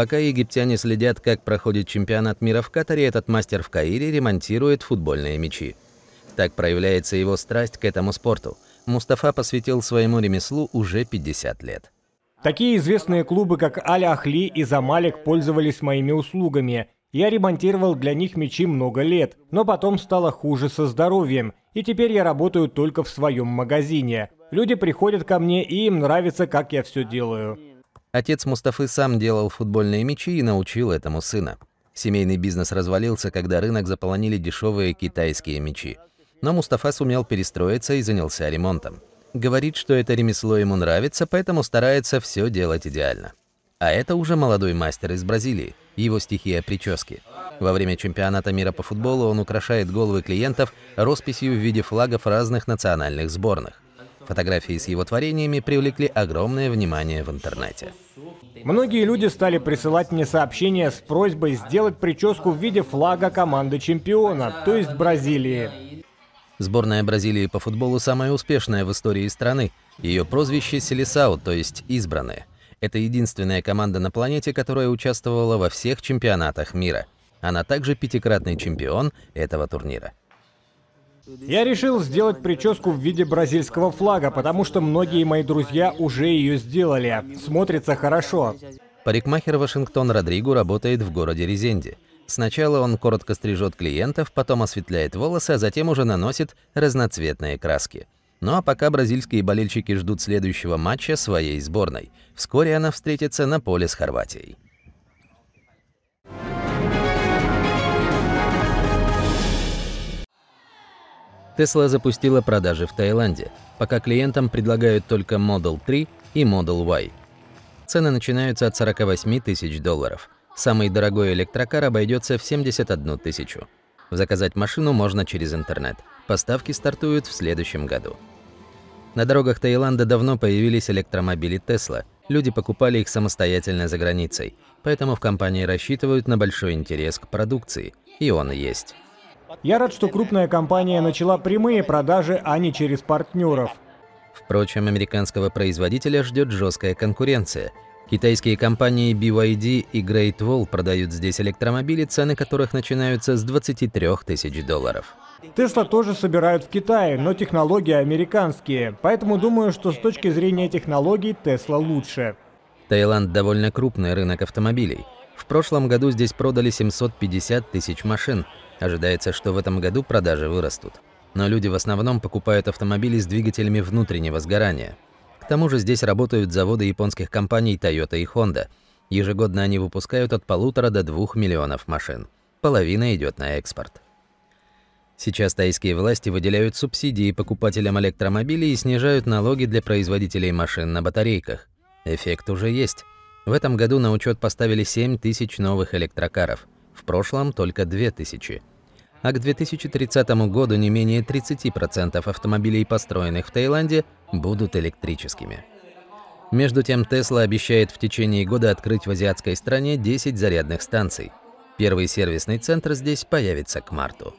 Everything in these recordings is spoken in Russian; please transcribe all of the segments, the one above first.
Пока египтяне следят, как проходит чемпионат мира в Катаре, этот мастер в Каире ремонтирует футбольные мячи. Так проявляется его страсть к этому спорту. Мустафа посвятил своему ремеслу уже 50 лет. Такие известные клубы, как Аль-Ахли и Замалик, пользовались моими услугами. Я ремонтировал для них мячи много лет, но потом стало хуже со здоровьем, и теперь я работаю только в своем магазине. Люди приходят ко мне, и им нравится, как я все делаю. Отец Мустафы сам делал футбольные мячи и научил этому сына. Семейный бизнес развалился, когда рынок заполонили дешевые китайские мячи. Но Мустафа сумел перестроиться и занялся ремонтом. Говорит, что это ремесло ему нравится, поэтому старается все делать идеально. А это уже молодой мастер из Бразилии, его стихия прически. Во время чемпионата мира по футболу он украшает головы клиентов росписью в виде флагов разных национальных сборных. Фотографии с его творениями привлекли огромное внимание в интернете. Многие люди стали присылать мне сообщения с просьбой сделать прическу в виде флага команды чемпиона, то есть Бразилии. Сборная Бразилии по футболу самая успешная в истории страны. Ее прозвище Селесау, то есть избранные. Это единственная команда на планете, которая участвовала во всех чемпионатах мира. Она также пятикратный чемпион этого турнира. Я решил сделать прическу в виде бразильского флага, потому что многие мои друзья уже ее сделали. Смотрится хорошо. Парикмахер Вашингтон Родригу работает в городе Резенде. Сначала он коротко стрижет клиентов, потом осветляет волосы, а затем уже наносит разноцветные краски. Ну а пока бразильские болельщики ждут следующего матча своей сборной. Вскоре она встретится на поле с Хорватией. Tesla запустила продажи в Таиланде, пока клиентам предлагают только Model 3 и Model Y. Цены начинаются от 48 тысяч долларов. Самый дорогой электрокар обойдется в 71 тысячу. Заказать машину можно через интернет. Поставки стартуют в следующем году. На дорогах Таиланда давно появились электромобили Tesla. Люди покупали их самостоятельно за границей, поэтому в компании рассчитывают на большой интерес к продукции, и он есть. Я рад, что крупная компания начала прямые продажи, а не через партнеров. Впрочем, американского производителя ждет жесткая конкуренция. Китайские компании BYD и Great Wall продают здесь электромобили, цены которых начинаются с 23 тысяч долларов. Тесла тоже собирают в Китае, но технологии американские, поэтому думаю, что с точки зрения технологий Тесла лучше. Таиланд довольно крупный рынок автомобилей. В прошлом году здесь продали 750 тысяч машин, Ожидается, что в этом году продажи вырастут. Но люди в основном покупают автомобили с двигателями внутреннего сгорания. К тому же здесь работают заводы японских компаний Toyota и Honda. Ежегодно они выпускают от полутора до двух миллионов машин. Половина идет на экспорт. Сейчас тайские власти выделяют субсидии покупателям электромобилей и снижают налоги для производителей машин на батарейках. Эффект уже есть. В этом году на учет поставили 7 тысяч новых электрокаров – прошлом только 2000. А к 2030 году не менее 30% автомобилей, построенных в Таиланде, будут электрическими. Между тем, Тесла обещает в течение года открыть в азиатской стране 10 зарядных станций. Первый сервисный центр здесь появится к марту.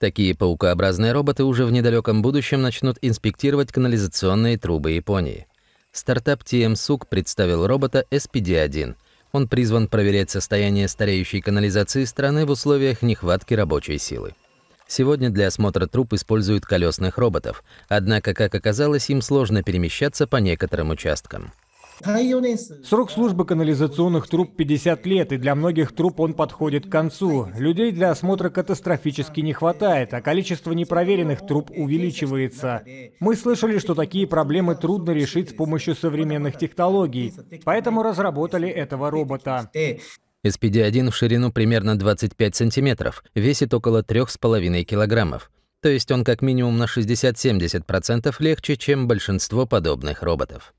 Такие паукообразные роботы уже в недалеком будущем начнут инспектировать канализационные трубы Японии. Стартап TMSUK представил робота SPD-1. Он призван проверять состояние стареющей канализации страны в условиях нехватки рабочей силы. Сегодня для осмотра труб используют колесных роботов, однако, как оказалось, им сложно перемещаться по некоторым участкам. Срок службы канализационных труб 50 лет, и для многих труб он подходит к концу. Людей для осмотра катастрофически не хватает, а количество непроверенных труб увеличивается. Мы слышали, что такие проблемы трудно решить с помощью современных технологий, поэтому разработали этого робота. SPD-1 в ширину примерно 25 сантиметров, весит около 3,5 килограммов. То есть он как минимум на 60-70% легче, чем большинство подобных роботов.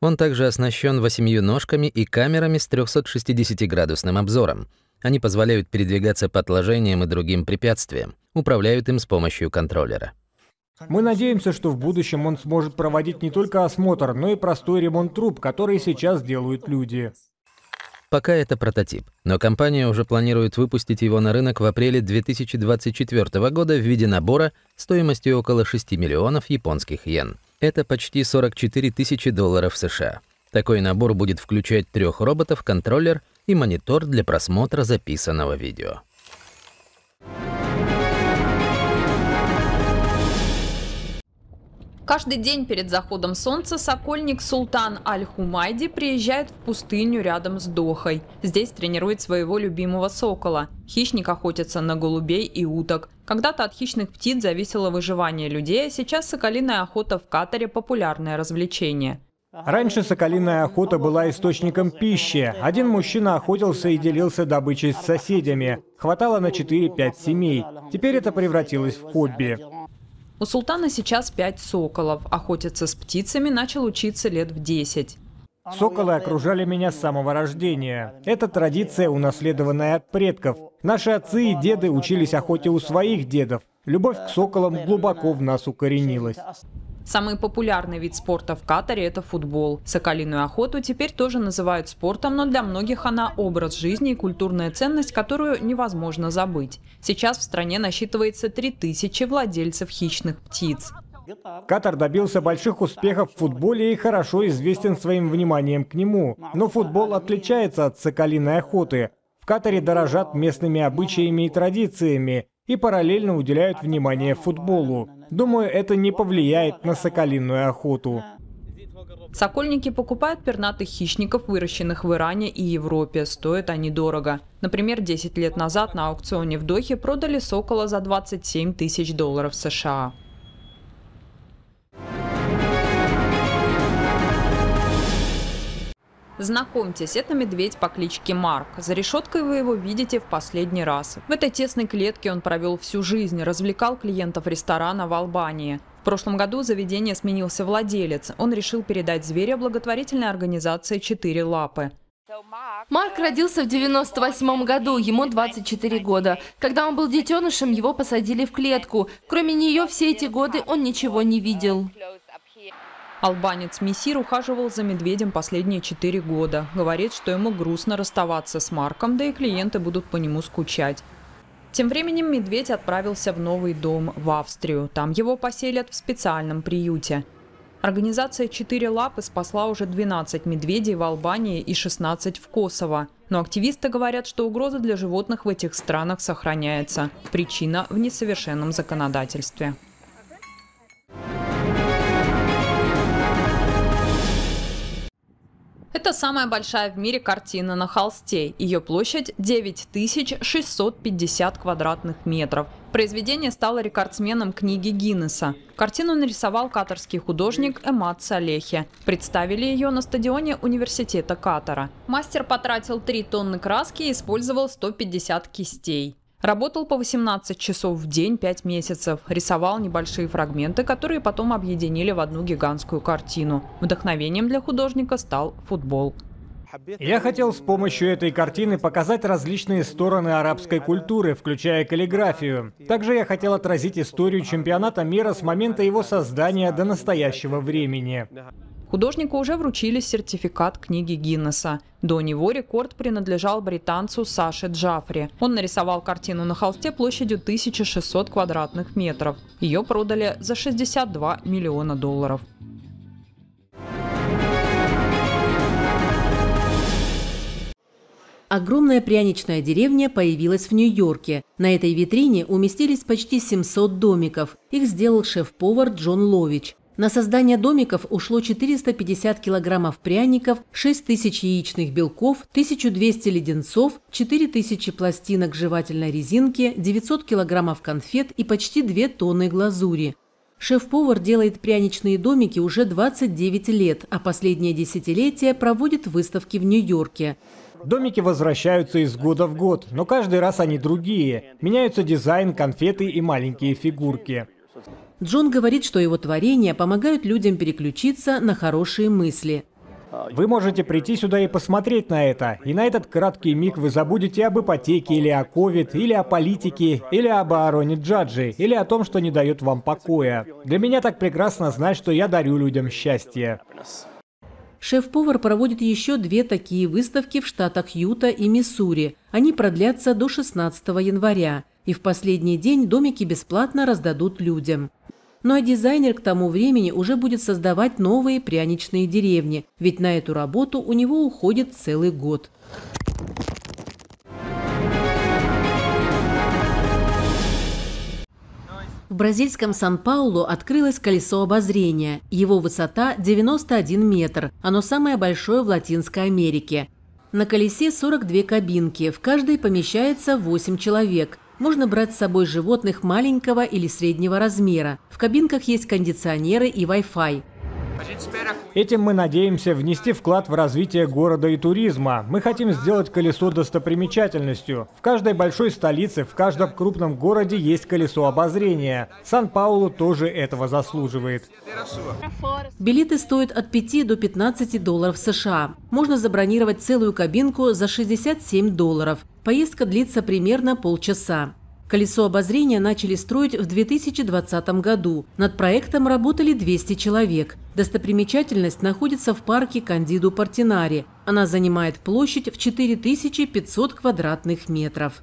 Он также оснащен восемью ножками и камерами с 360-градусным обзором. Они позволяют передвигаться по отложениям и другим препятствиям, управляют им с помощью контроллера. Мы надеемся, что в будущем он сможет проводить не только осмотр, но и простой ремонт труб, который сейчас делают люди. Пока это прототип, но компания уже планирует выпустить его на рынок в апреле 2024 года в виде набора стоимостью около 6 миллионов японских йен. Это почти 44 тысячи долларов США. Такой набор будет включать трех роботов, контроллер и монитор для просмотра записанного видео. Каждый день перед заходом солнца сокольник Султан Аль-Хумайди приезжает в пустыню рядом с Дохой. Здесь тренирует своего любимого сокола. Хищник охотится на голубей и уток. Когда-то от хищных птиц зависело выживание людей, а сейчас соколиная охота в Катаре – популярное развлечение – Раньше соколиная охота была источником пищи. Один мужчина охотился и делился добычей с соседями. Хватало на 4-5 семей. Теперь это превратилось в хобби. У султана сейчас пять соколов. Охотиться с птицами начал учиться лет в десять. Соколы окружали меня с самого рождения. Это традиция, унаследованная от предков. Наши отцы и деды учились охоте у своих дедов. Любовь к соколам глубоко в нас укоренилась. Самый популярный вид спорта в Катаре – это футбол. Соколиную охоту теперь тоже называют спортом, но для многих она – образ жизни и культурная ценность, которую невозможно забыть. Сейчас в стране насчитывается 3000 владельцев хищных птиц. Катар добился больших успехов в футболе и хорошо известен своим вниманием к нему. Но футбол отличается от соколиной охоты. В Катаре дорожат местными обычаями и традициями и параллельно уделяют внимание футболу. Думаю, это не повлияет на соколиную охоту. Сокольники покупают пернатых хищников, выращенных в Иране и Европе. Стоят они дорого. Например, 10 лет назад на аукционе в Дохе продали сокола за 27 тысяч долларов США. Знакомьтесь, это медведь по кличке Марк. За решеткой вы его видите в последний раз. В этой тесной клетке он провел всю жизнь, развлекал клиентов ресторана в Албании. В прошлом году заведение сменился владелец. Он решил передать зверя благотворительной организации «Четыре лапы». Марк родился в 98 году, ему 24 года. Когда он был детенышем, его посадили в клетку. Кроме нее все эти годы он ничего не видел. Албанец Мессир ухаживал за медведем последние четыре года. Говорит, что ему грустно расставаться с Марком, да и клиенты будут по нему скучать. Тем временем медведь отправился в новый дом в Австрию. Там его поселят в специальном приюте. Организация «Четыре лапы» спасла уже 12 медведей в Албании и 16 в Косово. Но активисты говорят, что угроза для животных в этих странах сохраняется. Причина в несовершенном законодательстве. Это самая большая в мире картина на холсте. Ее площадь 9650 квадратных метров. Произведение стало рекордсменом книги Гиннеса. Картину нарисовал катарский художник Эмат Салехи. Представили ее на стадионе университета Катара. Мастер потратил 3 тонны краски и использовал 150 кистей. Работал по 18 часов в день 5 месяцев, рисовал небольшие фрагменты, которые потом объединили в одну гигантскую картину. Вдохновением для художника стал футбол. Я хотел с помощью этой картины показать различные стороны арабской культуры, включая каллиграфию. Также я хотел отразить историю чемпионата мира с момента его создания до настоящего времени. Художнику уже вручили сертификат книги Гиннесса. До него рекорд принадлежал британцу Саше Джафри. Он нарисовал картину на холсте площадью 1600 квадратных метров. Ее продали за 62 миллиона долларов. Огромная пряничная деревня появилась в Нью-Йорке. На этой витрине уместились почти 700 домиков. Их сделал шеф-повар Джон Лович. На создание домиков ушло 450 килограммов пряников, 6000 яичных белков, 1200 леденцов, 4000 пластинок жевательной резинки, 900 килограммов конфет и почти 2 тонны глазури. Шеф-повар делает пряничные домики уже 29 лет, а последнее десятилетие проводит выставки в Нью-Йорке. Домики возвращаются из года в год, но каждый раз они другие. Меняются дизайн, конфеты и маленькие фигурки. Джон говорит, что его творения помогают людям переключиться на хорошие мысли. Вы можете прийти сюда и посмотреть на это. И на этот краткий миг вы забудете об ипотеке, или о ковид, или о политике, или об Аароне Джаджи, или о том, что не дает вам покоя. Для меня так прекрасно знать, что я дарю людям счастье. Шеф-повар проводит еще две такие выставки в штатах Юта и Миссури. Они продлятся до 16 января. И в последний день домики бесплатно раздадут людям ну а дизайнер к тому времени уже будет создавать новые пряничные деревни, ведь на эту работу у него уходит целый год. В бразильском Сан-Паулу открылось колесо обозрения. Его высота 91 метр. Оно самое большое в Латинской Америке. На колесе 42 кабинки, в каждой помещается 8 человек можно брать с собой животных маленького или среднего размера. В кабинках есть кондиционеры и Wi-Fi. Этим мы надеемся внести вклад в развитие города и туризма. Мы хотим сделать колесо достопримечательностью. В каждой большой столице, в каждом крупном городе есть колесо обозрения. Сан-Паулу тоже этого заслуживает. Билеты стоят от 5 до 15 долларов США. Можно забронировать целую кабинку за 67 долларов. Поездка длится примерно полчаса. Колесо обозрения начали строить в 2020 году. Над проектом работали 200 человек. Достопримечательность находится в парке Кандиду Партинари. Она занимает площадь в 4500 квадратных метров.